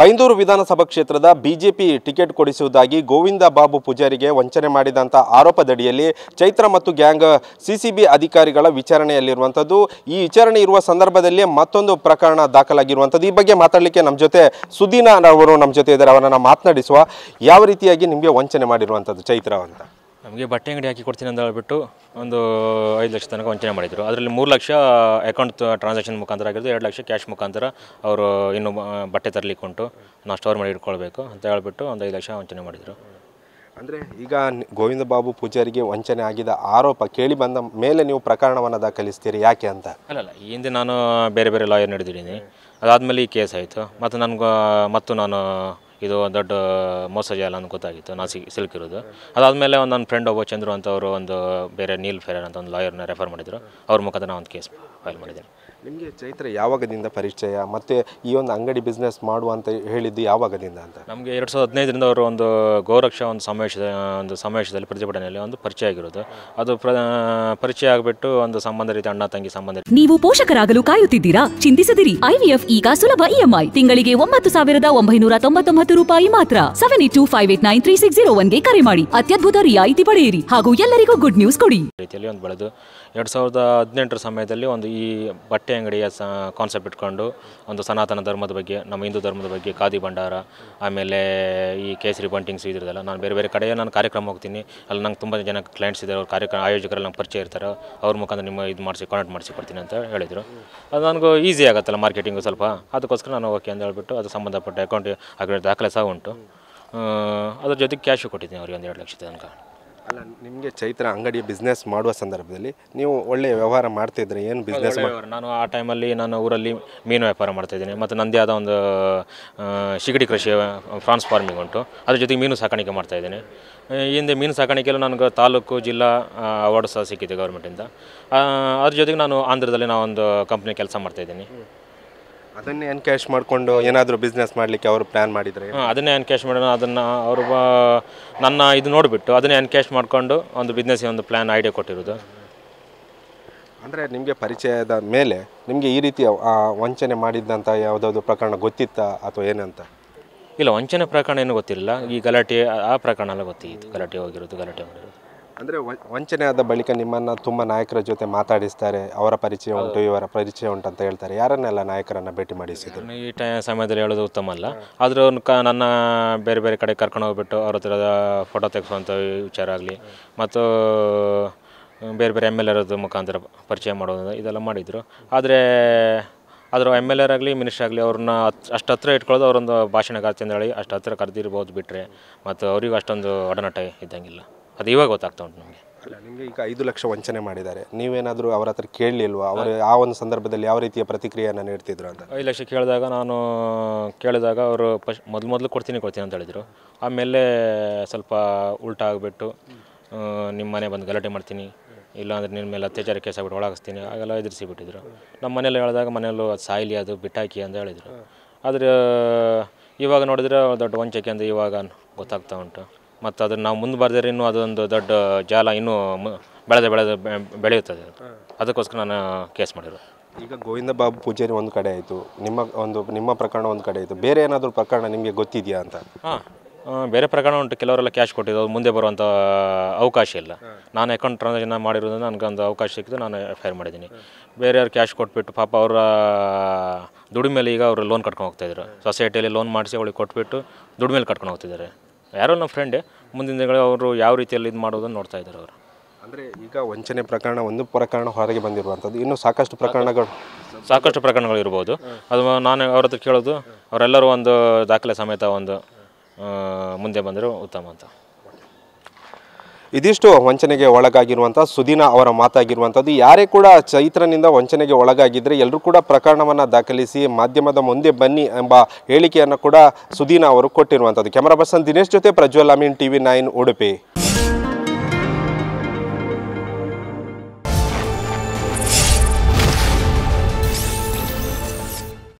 ಬೈಂದೂರು ವಿಧಾನಸಭಾ ಕ್ಷೇತ್ರದ BJP ticket ಕೊಡಿಸುವುದಾಗಿ ಗೋವಿಂದ ಬಾಬು ಪೂಜಾರಿಗೆ ವಂಚನೆ ಮಾಡಿದಂಥ ಆರೋಪದಡಿಯಲ್ಲಿ ಚೈತ್ರ ಮತ್ತು ಗ್ಯಾಂಗ್ ಸಿಸಿಬಿ ಅಧಿಕಾರಿಗಳ ವಿಚಾರಣೆಯಲ್ಲಿರುವಂಥದ್ದು ಈ ವಿಚಾರಣೆ ಇರುವ ಸಂದರ್ಭದಲ್ಲಿ ಮತ್ತೊಂದು ಪ್ರಕರಣ ದಾಖಲಾಗಿರುವಂಥದ್ದು ಈ ಬಗ್ಗೆ ಮಾತಾಡಲಿಕ್ಕೆ ನಮ್ಮ ಜೊತೆ ಸುದೀನ ಅವರು ನಮ್ಮ ಜೊತೆ ಇದ್ದಾರೆ ಅವರನ್ನು ಮಾತನಾಡಿಸುವ ಯಾವ ರೀತಿಯಾಗಿ ನಿಮಗೆ ವಂಚನೆ ಮಾಡಿರುವಂಥದ್ದು ಚೈತ್ರ ಅಂತ ನಮಗೆ ಬಟ್ಟೆ ಅಂಗಡಿ ಹಾಕಿ ಕೊಡ್ತೀನಿ ಅಂತ ಹೇಳ್ಬಿಟ್ಟು ಒಂದು ಐದು ಲಕ್ಷ ತನಕ ವಂಚನೆ ಮಾಡಿದರು ಅದರಲ್ಲಿ ಮೂರು ಲಕ್ಷ ಅಕೌಂಟ್ ಟ್ರಾನ್ಸಾಕ್ಷನ್ ಮುಖಾಂತರ ಆಗಿರೋದು ಎರಡು ಲಕ್ಷ ಕ್ಯಾಶ್ ಮುಖಾಂತರ ಅವರು ಇನ್ನು ಬಟ್ಟೆ ತರಲಿಕ್ಕೆ ಉಂಟು ನಾವು ಸ್ಟೋರ್ ಮಾಡಿ ಇಟ್ಕೊಳ್ಬೇಕು ಅಂತ ಹೇಳ್ಬಿಟ್ಟು ಒಂದು ಐದು ಲಕ್ಷ ವಂಚನೆ ಮಾಡಿದರು ಅಂದರೆ ಈಗ ಗೋವಿಂದ ಬಾಬು ಪೂಜಾರಿಗೆ ವಂಚನೆ ಆಗಿದ ಆರೋಪ ಕೇಳಿ ಬಂದ ಮೇಲೆ ನೀವು ಪ್ರಕರಣವನ್ನು ದಾಖಲಿಸ್ತೀರಿ ಯಾಕೆ ಅಂತ ಅಲ್ಲಲ್ಲ ಈ ಹಿಂದೆ ನಾನು ಬೇರೆ ಬೇರೆ ಲಾಯರ್ ನಡೆದಿದ್ದೀನಿ ಅದಾದಮೇಲೆ ಈ ಕೇಸ್ ಆಯಿತು ಮತ್ತು ನನಗೂ ಮತ್ತು ನಾನು ಇದು ದೊಡ್ಡ ಮೋಸ ಜಾಲ ಅಂತ ಗೊತ್ತಾಗಿತ್ತು ನಾ ಸಿಲುಕಿರೋದು ಅದಾದಮೇಲೆ ಒಂದು ನನ್ನ ಫ್ರೆಂಡ್ ಒಬ್ಬ ಚಂದ್ರು ಅಂತ ಅವರು ಒಂದು ಬೇರೆ ನೀಲ್ ಫೆರರ್ ಅಂತ ಒಂದು ಲಾಯರ್ನ ರೆಫರ್ ಮಾಡಿದರು ಅವ್ರ ಮುಖಾಂತರ ಒಂದು ಕೇಸ್ ಫೈಲ್ ಮಾಡಿದ್ದೀನಿ ನಿಮಗೆ ಚೈತ್ರ ಯಾವಾಗದಿಂದ ಪರಿಚಯ ಮತ್ತು ಈ ಒಂದು ಅಂಗಡಿ ಬಿಸ್ನೆಸ್ ಮಾಡುವ ಅಂತ ಹೇಳಿದ್ದು ಯಾವಾಗದಿಂದ ಅಂತ ನಮಗೆ ಎರಡು ಸಾವಿರದ ಹದಿನೈದರಿಂದ ಅವರು ಒಂದು ಗೌರಕ್ಷ ಒಂದು ಸಮಾವೇಶ ಒಂದು ಸಮಾವೇಶದಲ್ಲಿ ಪ್ರತಿಭಟನೆಯಲ್ಲಿ ಒಂದು ಪರಿಚಯ ಆಗಿರೋದು ಅದು ಪರಿಚಯ ಆಗಿಬಿಟ್ಟು ಒಂದು ಸಂಬಂಧ ರೀತಿ ಅಣ್ಣ ತಂಗಿ ಸಂಬಂಧ ನೀವು ಪೋಷಕರಾಗಲು ಕಾಯುತ್ತಿದ್ದೀರಾ ಚಿಂತಿಸದಿರಿ ಐವಿಎಫ್ ಈಗ ಸುಲಭ ಇಎಂಐ e ತಿಂಗಳಿಗೆ ಒಂಬತ್ತು ಸಾವಿರದ ಒಂಬೈನೂರ ತೊಂಬತ್ತೊಂಬತ್ತು ರೂಪಾಯಿ ಮಾತ್ರ seven eight five eight nine three six zero ಒನ್ಗೆ ಕರೆ ಮಾಡಿ ಅತ್ಯದ್ಭುತ ರಿಯಾಯಿತಿ ಪಡೆಯಿರಿ ಹಾಗೂ ಎಲ್ಲರಿಗೂ ಗುಡ್ ನ್ಯೂಸ್ ಕೊಡಿ ರೀತಿಯಲ್ಲಿ ಒಂದು ಬೆಳೆದು ಎರಡು ಸಾವಿರದ ಹದಿನೆಂಟರ ಸಮಯದಲ್ಲಿ ಒಂದು ಈ ಬಟ್ಟೆ ಬಟ್ಟೆ ಅಂಗಡಿಯ ಸ ಕಾನ್ಸೆಪ್ಟ್ ಇಟ್ಕೊಂಡು ಒಂದು ಸನಾತನ ಧರ್ಮದ ಬಗ್ಗೆ ನಮ್ಮ ಹಿಂದೂ ಧರ್ಮದ ಬಗ್ಗೆ ಖಾದಿ ಭಂಡಾರ ಆಮೇಲೆ ಈ ಕೇಸರಿ ಬಂಟಿಂಗ್ಸ್ ಇದ್ರದಲ್ಲ ನಾನು ಬೇರೆ ಬೇರೆ ಕಡೆ ನಾನು ಕಾರ್ಯಕ್ರಮ ಹೋಗ್ತೀನಿ ಅಲ್ಲಿ ನಂಗೆ ತುಂಬ ಜನ ಕ್ಲೈಂಟ್ಸ್ ಇದ್ದಾರೆ ಅವ್ರ ಕಾರ್ಯಕ್ರಮ ಆಯೋಜಕರಲ್ಲಿ ನಂಗೆ ಪರಿಚಯ ಇರ್ತಾರೆ ಅವ್ರ ಮುಖಾಂತರ ನಿಮ್ಮ ಇದು ಮಾಡಿಸಿ ಕಾಂಟ್ಯಾಕ್ಟ್ ಮಾಡಿಸಿ ಕೊಡ್ತೀನಿ ಅಂತ ಹೇಳಿದರು ಅದು ನನಗೂ ಈಸಿ ಆಗುತ್ತಲ್ಲ ಮಾರ್ಕೆಟಿಂಗು ಸ್ವಲ್ಪ ಅದಕ್ಕೋಸ್ಕರ ನಾನು ಓಕೆ ಅಂತ ಹೇಳ್ಬಿಟ್ಟು ಅದು ಸಂಬಂಧಪಟ್ಟ ಅಕೌಂಟ್ ಆಗಿರೋ ದಾಖಲೆ ಸಹ ಉಂಟು ಅದ್ರ ಜೊತೆಗೆ ಕ್ಯಾಶು ಕೊಟ್ಟಿದ್ದೀನಿ ಅವ್ರಿಗೆ ಒಂದು ಎರಡು ಲಕ್ಷ ತನಕ ಅಲ್ಲ ನಿಮಗೆ ಚೈತ್ರ ಅಂಗಡಿ ಬಿಸ್ನೆಸ್ ಮಾಡುವ ಸಂದರ್ಭದಲ್ಲಿ ನೀವು ಒಳ್ಳೆಯ ವ್ಯವಹಾರ ಮಾಡ್ತಿದ್ರೆ ಏನು ಬಿಸ್ನೆಸ್ ನಾನು ಆ ಟೈಮಲ್ಲಿ ನಾನು ಊರಲ್ಲಿ ಮೀನು ವ್ಯಾಪಾರ ಮಾಡ್ತಾಯಿದ್ದೀನಿ ಮತ್ತು ನಂದೇ ಆದ ಒಂದು ಶಿಗಡಿ ಕೃಷಿ ಫ್ರಾನ್ಸ್ ಫಾರ್ಮಿಂಗ್ ಉಂಟು ಅದ್ರ ಜೊತೆಗೆ ಮೀನು ಸಾಕಾಣಿಕೆ ಮಾಡ್ತಾಯಿದ್ದೀನಿ ಹಿಂದೆ ಮೀನು ಸಾಕಾಣಿಕೆಯಲ್ಲೂ ನನಗೆ ತಾಲೂಕು ಜಿಲ್ಲಾ ಅವಾರ್ಡ್ ಸಹ ಸಿಕ್ಕಿದೆ ಗೌರ್ಮೆಂಟಿಂದ ಅದ್ರ ಜೊತೆಗೆ ನಾನು ಆಂಧ್ರದಲ್ಲಿ ನಾವೊಂದು ಕಂಪ್ನಿ ಕೆಲಸ ಮಾಡ್ತಾಯಿದ್ದೀನಿ ಅದನ್ನೇ ಎನ್ಕ್ಯಾಶ್ ಮಾಡಿಕೊಂಡು ಏನಾದರೂ ಬಿಸ್ನೆಸ್ ಮಾಡಲಿಕ್ಕೆ ಅವರು ಪ್ಲ್ಯಾನ್ ಮಾಡಿದರೆ ಹಾಂ ಅದನ್ನೇ ಎನ್ಕ್ಯಾಶ್ ಮಾಡೋಣ ಅದನ್ನು ಅವರು ನನ್ನ ಇದು ನೋಡಿಬಿಟ್ಟು ಅದನ್ನೇ ಎನ್ಕ್ಯಾಶ್ ಮಾಡಿಕೊಂಡು ಒಂದು ಬಿಸ್ನೆಸ್ಗೆ ಒಂದು ಪ್ಲ್ಯಾನ್ ಐಡಿಯಾ ಕೊಟ್ಟಿರೋದು ಅಂದರೆ ನಿಮಗೆ ಪರಿಚಯದ ಮೇಲೆ ನಿಮಗೆ ಈ ರೀತಿ ವಂಚನೆ ಮಾಡಿದ್ದಂಥ ಯಾವುದಾದ್ರು ಪ್ರಕರಣ ಗೊತ್ತಿತ್ತಾ ಅಥವಾ ಏನಂತ ಇಲ್ಲ ವಂಚನೆ ಪ್ರಕರಣ ಏನು ಗೊತ್ತಿಲ್ಲ ಈ ಗಲಾಟೆ ಆ ಪ್ರಕರಣ ಎಲ್ಲ ಗೊತ್ತಿತ್ತು ಗಲಾಟೆ ಹೋಗಿರೋದು ಗಲಾಟೆ ಮಾಡಿರೋದು ಅಂದರೆ ವಂಚನೆ ಆದ ಬಳಿಕ ನಿಮ್ಮನ್ನು ತುಂಬ ನಾಯಕರ ಜೊತೆ ಮಾತಾಡಿಸ್ತಾರೆ ಅವರ ಪರಿಚಯ ಉಂಟು ಇವರ ಪರಿಚಯ ಉಂಟು ಅಂತ ಹೇಳ್ತಾರೆ ಯಾರನ್ನೆಲ್ಲ ನಾಯಕರನ್ನು ಭೇಟಿ ಮಾಡಿಸಿದ್ರು ಈ ಟೈ ಸಮಯದಲ್ಲಿ ಹೇಳೋದು ಉತ್ತಮ ಅಲ್ಲ ಆದರೂ ಕ ನನ್ನ ಬೇರೆ ಬೇರೆ ಕಡೆ ಕರ್ಕೊಂಡು ಹೋಗ್ಬಿಟ್ಟು ಅವ್ರ ಹತ್ರ ಫೋಟೋ ತೆಗೆಸುವಂಥ ವಿಚಾರ ಆಗಲಿ ಮತ್ತು ಬೇರೆ ಬೇರೆ ಎಮ್ ಎಲ್ ಎರದ ಮುಖಾಂತರ ಪರಿಚಯ ಮಾಡೋದು ಇದೆಲ್ಲ ಮಾಡಿದರು ಆದರೆ ಅದರ ಎಮ್ ಎಲ್ ಎರ್ ಆಗಲಿ ಮಿನಿಸ್ಟರ್ ಆಗಲಿ ಅವ್ರನ್ನ ಅಷ್ಟು ಹತ್ರ ಇಟ್ಕೊಳ್ಳೋದು ಅವರೊಂದು ಅಂತ ಹೇಳಿ ಅಷ್ಟು ಹತ್ರ ಕರೆದಿರ್ಬೋದು ಬಿಟ್ಟರೆ ಮತ್ತು ಅವರಿಗೂ ಅಷ್ಟೊಂದು ಒಡನಾಟ ಇದ್ದಂಗಿಲ್ಲ ಅದು ಇವಾಗ ಗೊತ್ತಾಗ್ತಾ ಉಂಟು ನಮಗೆ ಅಲ್ಲ ನಿಮಗೆ ಈಗ ಐದು ಲಕ್ಷ ವಂಚನೆ ಮಾಡಿದ್ದಾರೆ ನೀವೇನಾದರೂ ಅವರ ಹತ್ರ ಕೇಳಲಿಲ್ವಾ ಅವರು ಆ ಒಂದು ಸಂದರ್ಭದಲ್ಲಿ ಯಾವ ರೀತಿಯ ಪ್ರತಿಕ್ರಿಯೆಯನ್ನು ನೀಡ್ತಿದ್ರು ಅಂತ ಐದು ಲಕ್ಷ ಕೇಳಿದಾಗ ನಾನು ಕೇಳಿದಾಗ ಅವರು ಫಸ್ಟ್ ಮೊದಲು ಮೊದಲು ಕೊಡ್ತೀನಿ ಕೊಡ್ತೀನಿ ಅಂತ ಹೇಳಿದರು ಆಮೇಲೆ ಸ್ವಲ್ಪ ಉಲ್ಟಾ ಆಗಿಬಿಟ್ಟು ನಿಮ್ಮ ಮನೆ ಬಂದು ಗಲಾಟೆ ಮಾಡ್ತೀನಿ ಇಲ್ಲಾಂದರೆ ನಿಮ್ಮ ಮೇಲೆ ಅತ್ಯಾಚಾರ ಕೇಸ್ ಆಗ್ಬಿಟ್ಟು ಒಳಗಿಸ್ತೀನಿ ಆಗೆಲ್ಲ ಎದುರಿಸಿಬಿಟ್ಟಿದ್ರು ನಮ್ಮ ಮನೇಲಿ ಹೇಳಿದಾಗ ಮನೆಯಲ್ಲೂ ಅದು ಸಾಯಿಲಿ ಅದು ಬಿಟ್ಟಾಕಿ ಅಂತ ಹೇಳಿದರು ಆದರೆ ಇವಾಗ ನೋಡಿದ್ರೆ ದೊಡ್ಡ ವಂಚಕೆ ಅಂದರೆ ಇವಾಗ ಗೊತ್ತಾಗ್ತಾ ಉಂಟು ಮತ್ತು ಅದನ್ನು ನಾವು ಮುಂದೆ ಬರೆದ್ರೆ ಇನ್ನೂ ಅದೊಂದು ದೊಡ್ಡ ಜಾಲ ಇನ್ನೂ ಬೆಳೆದ ಬೆಳೆದ ಬೆಳೆಯುತ್ತದೆ ಅದಕ್ಕೋಸ್ಕರ ನಾನು ಕೇಸ್ ಮಾಡಿದ್ರು ಈಗ ಗೋವಿಂದ ಬಾಬು ಪೂಜಾರಿ ಒಂದು ಕಡೆ ಆಯಿತು ನಿಮ್ಮ ಒಂದು ನಿಮ್ಮ ಪ್ರಕರಣ ಒಂದು ಕಡೆ ಆಯಿತು ಬೇರೆ ಏನಾದರೂ ಪ್ರಕರಣ ನಿಮಗೆ ಗೊತ್ತಿದೆಯಾ ಅಂತ ಹಾಂ ಬೇರೆ ಪ್ರಕರಣ ಉಂಟು ಕೆಲವರೆಲ್ಲ ಕ್ಯಾಶ್ ಕೊಟ್ಟಿದ್ದು ಮುಂದೆ ಬರುವಂಥ ಅವಕಾಶ ಇಲ್ಲ ನಾನು ಅಕೌಂಟ್ ಟ್ರಾನ್ಸಾಕ್ಷನ್ ಮಾಡಿರೋದ್ರಿಂದ ನನಗೊಂದು ಅವಕಾಶ ಸಿಕ್ಕಿದ್ದು ನಾನು ಎಫ್ ಐ ಆರ್ ಮಾಡಿದ್ದೀನಿ ಬೇರೆಯವ್ರು ಕ್ಯಾಶ್ ಕೊಟ್ಬಿಟ್ಟು ಪಾಪ ಅವರ ದುಡಿಮೇಲೆ ಈಗ ಅವರು ಲೋನ್ ಕಟ್ಕೊಂಡು ಹೋಗ್ತಾಯಿದ್ರು ಸೊಸೈಟಿಯಲ್ಲಿ ಲೋನ್ ಮಾಡಿಸಿ ಅವಳಿಗೆ ಕೊಟ್ಬಿಟ್ಟು ದುಡಿಮೇಲೆ ಕಟ್ಕೊಂಡು ಹೋಗ್ತಿದ್ದಾರೆ ಯಾರೋ ನಮ್ಮ ಫ್ರೆಂಡ್ ಮುಂದಿನ ದಿನಗಳು ಅವರು ಯಾವ ರೀತಿಯಲ್ಲಿ ಇದು ಮಾಡೋದನ್ನು ನೋಡ್ತಾ ಇದ್ದಾರೆ ಅವರು ಅಂದರೆ ಈಗ ವಂಚನೆ ಪ್ರಕರಣ ಒಂದು ಪ್ರಕರಣ ಹೊರಗೆ ಬಂದಿರುವಂಥದ್ದು ಇನ್ನೂ ಸಾಕಷ್ಟು ಪ್ರಕರಣಗಳು ಸಾಕಷ್ಟು ಪ್ರಕರಣಗಳು ಇರ್ಬೋದು ಅದು ನಾನು ಅವ್ರ ಹತ್ರ ಕೇಳೋದು ಅವರೆಲ್ಲರೂ ಒಂದು ದಾಖಲೆ ಸಮೇತ ಒಂದು ಮುಂದೆ ಬಂದರೂ ಉತ್ತಮ ಅಂತ ಇದಿಷ್ಟು ವಂಚನೆಗೆ ಒಳಗಾಗಿರುವಂಥ ಸುದೀನ ಅವರ ಮಾತಾಗಿರುವಂಥದ್ದು ಯಾರೇ ಕೂಡ ಚೈತ್ರನಿಂದ ವಂಚನೆಗೆ ಒಳಗಾಗಿದ್ದರೆ ಎಲ್ಲರೂ ಕೂಡ ಪ್ರಕರಣವನ್ನು ದಾಖಲಿಸಿ ಮಾಧ್ಯಮದ ಮುಂದೆ ಬನ್ನಿ ಎಂಬ ಹೇಳಿಕೆಯನ್ನು ಕೂಡ ಸುದೀನ ಅವರು ಕೊಟ್ಟಿರುವಂಥದ್ದು ಕ್ಯಾಮರಾ ಪರ್ಸನ್ ದಿನೇಶ್ ಜೊತೆ ಪ್ರಜ್ವಲ್ ಅಮೀನ್ ಟಿವಿ ನೈನ್ ಉಡುಪಿ